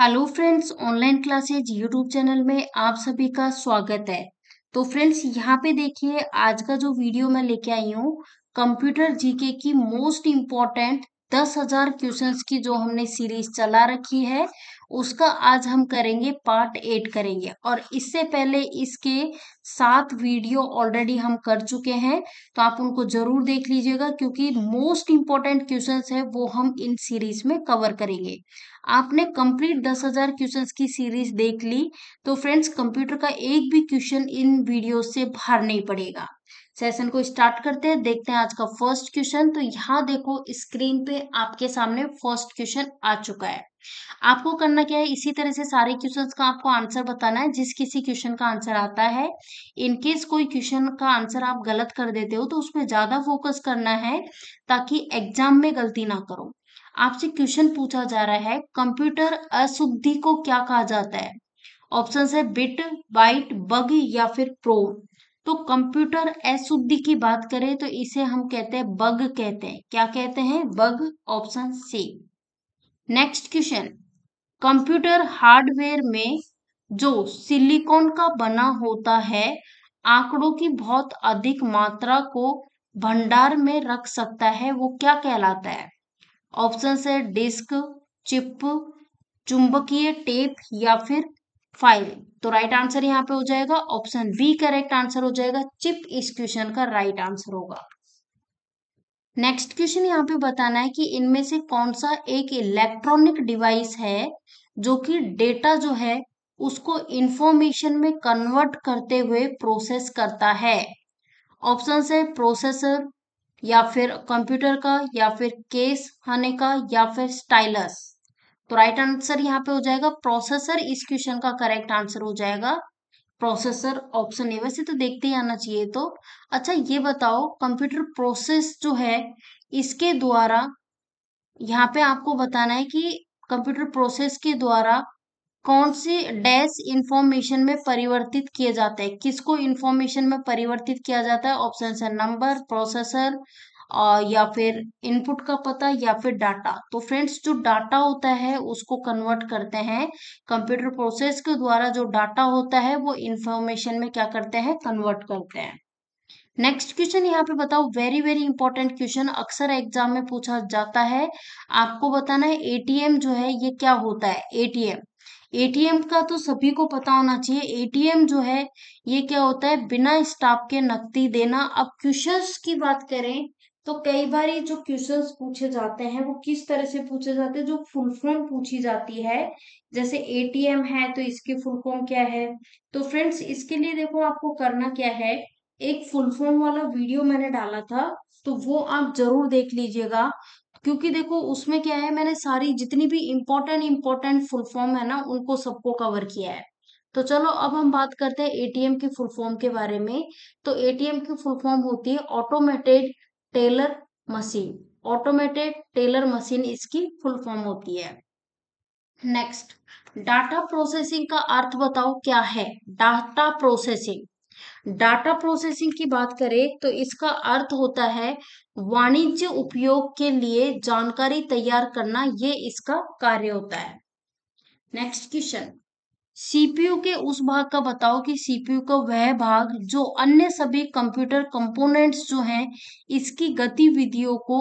hello friends online classes YouTube channel में आप सभी का स्वागत है तो फ्रेंड्स यहाँ पे देखिए आज का जो वीडियो मैं लेके आई हूँ कंप्यूटर जीके की मोस्ट इम्पॉर्टेंट दस हजार क्वेश्चन की जो हमने सीरीज चला रखी है उसका आज हम करेंगे पार्ट एट करेंगे और इससे पहले इसके सात वीडियो ऑलरेडी हम कर चुके हैं तो आप उनको जरूर देख लीजिएगा क्योंकि मोस्ट इंपॉर्टेंट क्वेश्चन है वो हम इन सीरीज में कवर करेंगे आपने कंप्लीट दस हजार क्वेश्चन की सीरीज देख ली तो फ्रेंड्स कंप्यूटर का एक भी क्वेश्चन इन वीडियो से बाहर नहीं पड़ेगा सेशन को स्टार्ट करते हैं देखते हैं आज का फर्स्ट क्वेश्चन तो यहाँ देखो स्क्रीन पे आपके सामने फर्स्ट क्वेश्चन आ चुका है आपको करना क्या है इसी तरह से सारे क्वेश्चंस का आपको आंसर बताना है जिस किसी क्वेश्चन का आंसर आता है इनकेस कोई क्वेश्चन का आंसर आप गलत कर देते हो तो उसमें ज्यादा फोकस करना है ताकि एग्जाम में गलती ना करो आपसे क्वेश्चन पूछा जा रहा है कंप्यूटर अशुद्धि को क्या कहा जाता है ऑप्शन है बिट बाइट बग या फिर प्रो तो कंप्यूटर अशुद्धि की बात करें तो इसे हम कहते हैं बग कहते हैं क्या कहते हैं bug option C next question computer hardware में जो सिलिकॉन का बना होता है आंकड़ों की बहुत अधिक मात्रा को भंडार में रख सकता है वो क्या कहलाता है ऑप्शन है डिस्क चिप चुंबकीय टेप या फिर फाइव तो राइट आंसर यहाँ पे हो जाएगा ऑप्शन बी करेक्ट आंसर हो जाएगा चिप इस क्वेश्चन का राइट आंसर होगा नेक्स्ट क्वेश्चन यहाँ पे बताना है कि इनमें से कौन सा एक इलेक्ट्रॉनिक डिवाइस है जो कि डेटा जो है उसको इंफॉर्मेशन में कन्वर्ट करते हुए प्रोसेस करता है ऑप्शन है प्रोसेसर या फिर कंप्यूटर का या फिर केस खाने का या फिर स्टाइलस तो राइट आंसर यहाँ पे हो जाएगा प्रोसेसर इस क्वेश्चन का करेक्ट आंसर हो जाएगा प्रोसेसर ऑप्शन ए वैसे तो देखते ही आना चाहिए तो अच्छा ये बताओ कंप्यूटर प्रोसेस जो है इसके द्वारा यहाँ पे आपको बताना है कि कंप्यूटर प्रोसेस के द्वारा कौन सी डैश इंफॉर्मेशन में परिवर्तित किया जाता है किसको इंफॉर्मेशन में परिवर्तित किया जाता है ऑप्शन है नंबर प्रोसेसर या फिर इनपुट का पता या फिर डाटा तो फ्रेंड्स जो डाटा होता है उसको कन्वर्ट करते हैं कंप्यूटर प्रोसेस के द्वारा जो डाटा होता है वो इंफॉर्मेशन में क्या करते हैं कन्वर्ट करते हैं नेक्स्ट क्वेश्चन यहाँ पे बताओ वेरी वेरी इंपॉर्टेंट क्वेश्चन अक्सर एग्जाम में पूछा जाता है आपको बताना है एटीएम जो है ये क्या होता है एटीएम एटीएम का तो सभी को पता होना चाहिए एटीएम जो है ये क्या होता है बिना स्टाफ के नकदी देना अब क्वेश्चंस की बात करें तो कई बार जो क्वेश्चन पूछे जाते हैं वो किस तरह से पूछे जाते हैं जो फुल फॉर्म पूछी जाती है जैसे एटीएम है तो इसके फुल फॉर्म क्या है तो फ्रेंड्स इसके लिए देखो आपको करना क्या है एक फुल फॉर्म वाला वीडियो मैंने डाला था तो वो आप जरूर देख लीजिएगा क्योंकि देखो उसमें क्या है मैंने सारी जितनी भी इम्पोर्टेंट इम्पोर्टेंट फुल फॉर्म है ना उनको सबको कवर किया है तो चलो अब हम बात करते हैं एटीएम के फुल फॉर्म के बारे में तो एटीएम की फुल फॉर्म होती है automated teller machine automated teller machine इसकी फुल फॉर्म होती है नेक्स्ट डाटा प्रोसेसिंग का अर्थ बताओ क्या है डाटा प्रोसेसिंग डाटा प्रोसेसिंग की बात करें तो इसका अर्थ होता है वाणिज्य उपयोग के लिए जानकारी तैयार करना ये इसका कार्य होता है नेक्स्ट क्वेश्चन सीपीयू के उस भाग का बताओ कि सीपीयू का वह भाग जो अन्य सभी कंप्यूटर कंपोनेंट्स जो हैं इसकी गतिविधियों को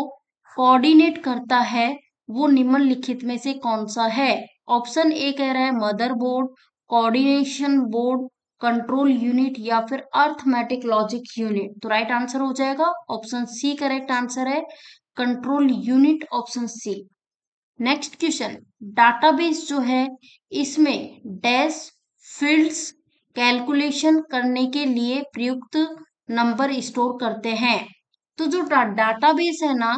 कोऑर्डिनेट करता है वो निम्नलिखित में से कौन सा है ऑप्शन ए कह रहा है motherboard coordination board control unit या फिर अर्थमेटिक लॉजिक यूनिट तो राइट आंसर हो जाएगा ऑप्शन सी करेक्ट आंसर है control unit option C next question database जो है इसमें डैश फील्ड्स कैलकुलेशन करने के लिए प्रयुक्त नंबर स्टोर करते हैं तो जो डाटाबेस है ना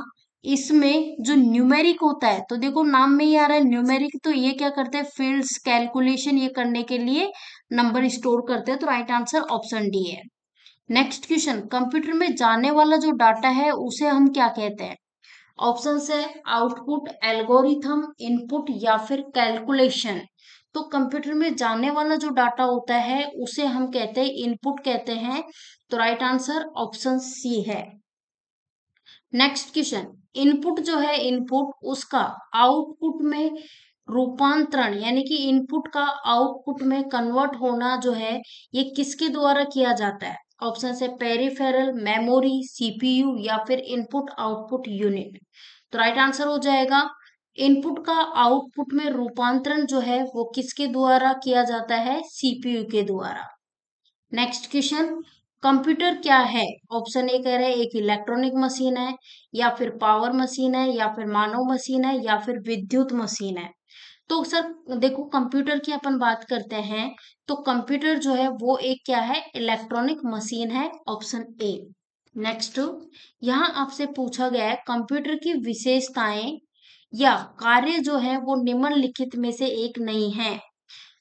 इसमें जो न्यूमेरिक होता है तो देखो नाम में ही आ रहा है न्यूमेरिक तो ये क्या करते हैं फील्ड्स कैलकुलेशन ये करने के लिए नंबर स्टोर करते हैं तो राइट आंसर ऑप्शन डी है नेक्स्ट क्वेश्चन कंप्यूटर में जाने वाला जो डाटा है उसे हम क्या कहते हैं ऑप्शन है आउटपुट एल्गोरिथम इनपुट या फिर कैलकुलेशन तो कंप्यूटर में जाने वाला जो डाटा होता है उसे हम कहते हैं इनपुट कहते हैं तो राइट आंसर ऑप्शन सी है नेक्स्ट क्वेश्चन इनपुट जो है इनपुट उसका आउटपुट में रूपांतरण यानी कि इनपुट का आउटपुट में कन्वर्ट होना जो है ये किसके द्वारा किया जाता है ऑप्शन है पेरीफेरल मेमोरी सीपीयू या फिर इनपुट आउटपुट यूनिट तो राइट आंसर हो जाएगा इनपुट का आउटपुट में रूपांतरण जो है वो किसके द्वारा किया जाता है सीपीयू के द्वारा नेक्स्ट क्वेश्चन कंप्यूटर क्या है ऑप्शन ए कह रहे हैं एक इलेक्ट्रॉनिक मशीन है या फिर पावर मशीन है या फिर मानव मशीन है या फिर विद्युत मशीन है तो सर देखो कंप्यूटर की अपन बात करते हैं तो कंप्यूटर जो है वो एक क्या है इलेक्ट्रॉनिक मशीन है ऑप्शन ए नेक्स्ट यहाँ आपसे पूछा गया है कंप्यूटर की विशेषताएं या कार्य जो है वो निम्नलिखित में से एक नहीं है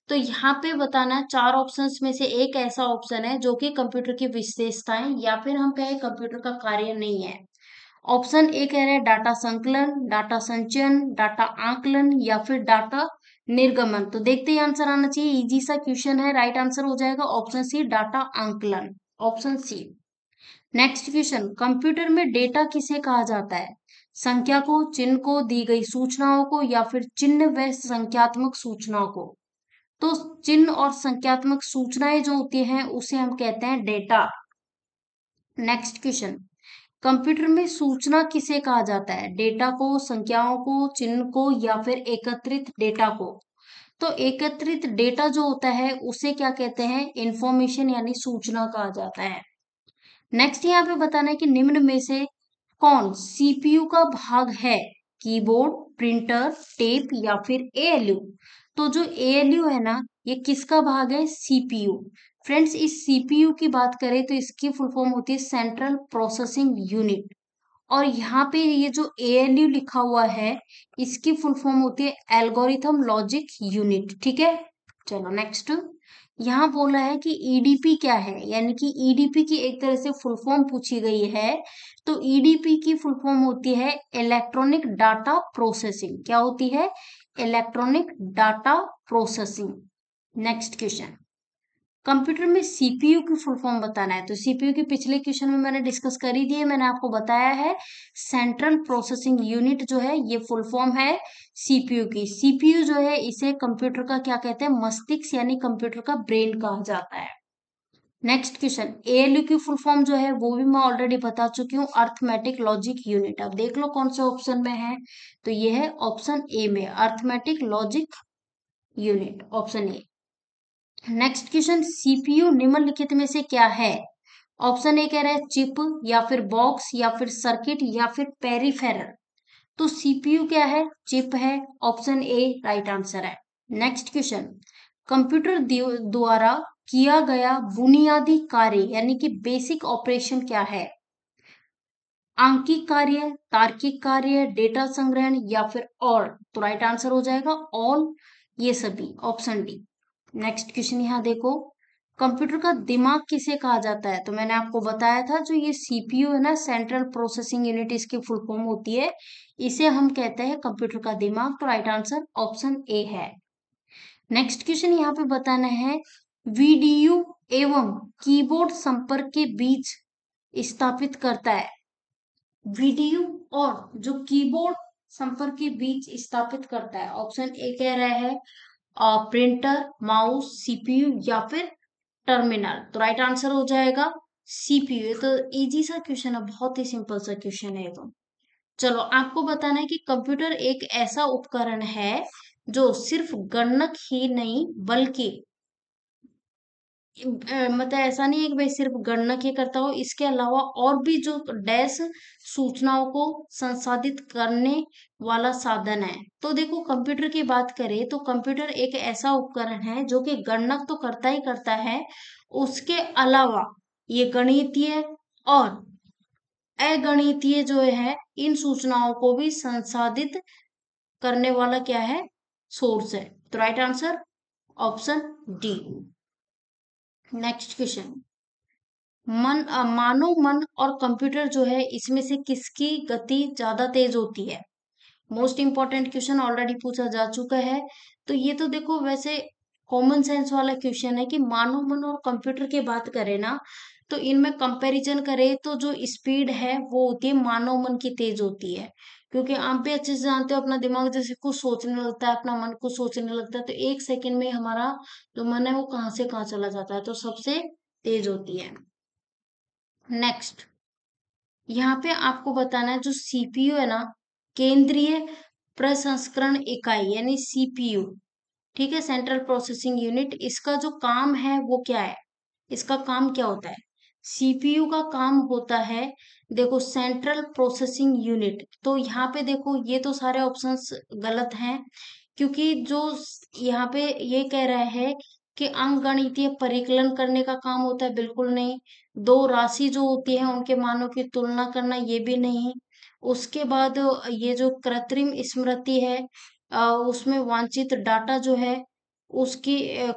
तो यहाँ पे बताना चार ऑप्शंस में से एक ऐसा ऑप्शन है जो कि कंप्यूटर की विशेषताएं या फिर हम कहें कंप्यूटर का कार्य नहीं है ऑप्शन ए कह रहे हैं डाटा संकलन डाटा संचयन डाटा आकलन या फिर डाटा निर्गमन तो देखते ही आंसर आना चाहिए इजी सा क्वेश्चन है राइट आंसर हो जाएगा ऑप्शन सी डाटा आंकलन option C next question computer में डेटा किसे कहा जाता है संख्या को चिन्ह को दी गई सूचनाओं को या फिर चिन्ह व संख्यात्मक सूचनाओं को तो चिन्ह और संख्यात्मक सूचनाएं जो होती हैं उसे हम कहते हैं डेटा नेक्स्ट क्वेश्चन कंप्यूटर में सूचना किसे कहा जाता है डेटा को संख्याओं को चिन्ह को या फिर एकत्रित डेटा को तो एकत्रित डेटा जो होता है उसे क्या कहते हैं इंफॉर्मेशन यानी सूचना कहा जाता है नेक्स्ट यहाँ पे बताना है कि निम्न में से कौन सीपीयू का भाग है कीबोर्ड प्रिंटर टेप या फिर एएलयू तो जो एएलयू है ना ये किसका भाग है सीपीयू फ्रेंड्स इस सीपीयू की बात करें तो इसकी फुल फॉर्म होती है सेंट्रल प्रोसेसिंग यूनिट और यहाँ पे ये जो ए लिखा हुआ है इसकी फुल फॉर्म होती है एल्गोरिथम लॉजिक यूनिट ठीक है चलो नेक्स्ट यहाँ बोला है कि ईडीपी e क्या है यानी कि ईडीपी e की एक तरह से फुल फॉर्म पूछी गई है तो ईडीपी e की फुल फॉर्म होती है इलेक्ट्रॉनिक डाटा प्रोसेसिंग क्या होती है electronic data processing next question computer में सीपीयू की फुल फॉर्म बताना है तो सीपीयू के पिछले क्वेश्चन में मैंने डिस्कस कर ही दिए मैंने आपको बताया है सेंट्रल प्रोसेसिंग यूनिट जो है ये फुल फॉर्म है सीपीयू की सीपीयू जो है इसे कंप्यूटर का क्या कहते हैं मस्तिष्क यानी कंप्यूटर का ब्रेन कहा जाता है नेक्स्ट क्वेश्चन एएलयू की फुल फॉर्म जो है वो भी मैं ऑलरेडी बता चुकी हूँ अर्थमेटिक लॉजिक यूनिट अब देख लो कौन से ऑप्शन में है तो ये है ऑप्शन ए में arithmetic logic unit option A next question CPU निम्नलिखित में से क्या है ऑप्शन ए कह रहा है चिप या फिर बॉक्स या फिर सर्किट या फिर पेरीफेरल तो सीपीयू क्या है चिप है ऑप्शन ए राइट आंसर है नेक्स्ट क्वेश्चन कंप्यूटर द्वारा किया गया बुनियादी कार्य यानी कि बेसिक ऑपरेशन क्या है आंकिक कार्य तार्किक कार्य डेटा संग्रहण या फिर ऑल तो राइट आंसर हो जाएगा ऑल ये सभी ऑप्शन डी नेक्स्ट क्वेश्चन यहाँ देखो कंप्यूटर का दिमाग किसे कहा जाता है तो मैंने आपको बताया था जो ये सीपीयू है ना सेंट्रल प्रोसेसिंग यूनिट इसकी फुल फॉर्म होती है इसे हम कहते हैं कंप्यूटर का दिमाग तो राइट आंसर ऑप्शन ए है नेक्स्ट क्वेश्चन यहाँ पे बताना है वीडीयू एवं कीबोर्ड संपर्क के बीच स्थापित करता है वीडीयू और जो कीबोर्ड संपर्क के बीच स्थापित करता है ऑप्शन ए कह रहा है प्रिंटर माउस सीपीयू या फिर टर्मिनल तो राइट आंसर हो जाएगा सीपीयू तो इजी सा क्वेश्चन है बहुत ही सिंपल सा क्वेश्चन है तो चलो आपको बताना है कि कंप्यूटर एक ऐसा उपकरण है जो सिर्फ गणक ही नहीं बल्कि मतलब ऐसा नहीं है कि भाई सिर्फ गणना के करता हो इसके अलावा और भी जो डैश सूचनाओं को संसाधित करने वाला साधन है तो देखो कंप्यूटर की बात करें तो कंप्यूटर एक ऐसा उपकरण है जो कि गणना तो करता ही करता है उसके अलावा ये गणितीय और अगणितीय जो है इन सूचनाओं को भी संसाधित करने वाला क्या है सोर्स है तो right answer option D next question मन मानव मन और कंप्यूटर जो है इसमें से किसकी गति ज्यादा तेज होती है मोस्ट इंपॉर्टेंट क्वेश्चन ऑलरेडी पूछा जा चुका है तो ये तो देखो वैसे कॉमन सेंस वाला क्वेश्चन है कि मानव मन और कंप्यूटर की बात करें ना तो इनमें कंपैरिजन करें तो जो स्पीड है वो होती है मानव मन की तेज होती है क्योंकि आप भी अच्छे से जानते हो अपना दिमाग जैसे कुछ सोचने लगता है अपना मन कुछ सोचने लगता है तो एक सेकेंड में हमारा जो मन है वो कहाँ से कहाँ चला जाता है तो सबसे तेज होती है नेक्स्ट यहाँ पे आपको बताना है जो सीपीयू है ना केंद्रीय प्रसंस्करण इकाई यानी सीपीयू ठीक है सेंट्रल प्रोसेसिंग यूनिट इसका जो काम है वो क्या है इसका काम क्या होता है सीपीयू का काम होता है देखो सेंट्रल प्रोसेसिंग यूनिट तो यहाँ पे देखो ये तो सारे ऑप्शंस गलत हैं क्योंकि जो यहाँ पे ये कह रहा है कि अंकगणितीय परिकलन करने का काम होता है बिल्कुल नहीं दो राशि जो होती है उनके मानों की तुलना करना ये भी नहीं उसके बाद ये जो कृत्रिम स्मृति है उसमें वांछित डाटा जो है उसकी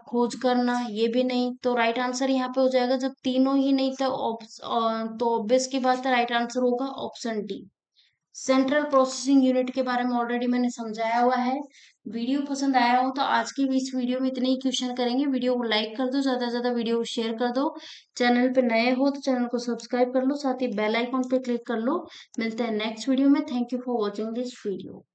खोज करना ये भी नहीं तो राइट आंसर यहाँ पे हो जाएगा जब तीनों ही नहीं था तो ऑब्वियस की बात है राइट आंसर होगा option D central processing unit के बारे में ऑलरेडी मैंने समझाया हुआ है वीडियो पसंद आया हो तो आज की इस वीडियो में इतने ही क्वेश्चन करेंगे वीडियो को लाइक कर दो ज़्यादा से ज़्यादा वीडियो को शेयर कर दो चैनल पे नए हो तो चैनल को सब्सक्राइब कर लो साथ ही बेल आइकॉन पे क्लिक कर लो मिलते हैं नेक्स्ट वीडियो में thank you for watching this video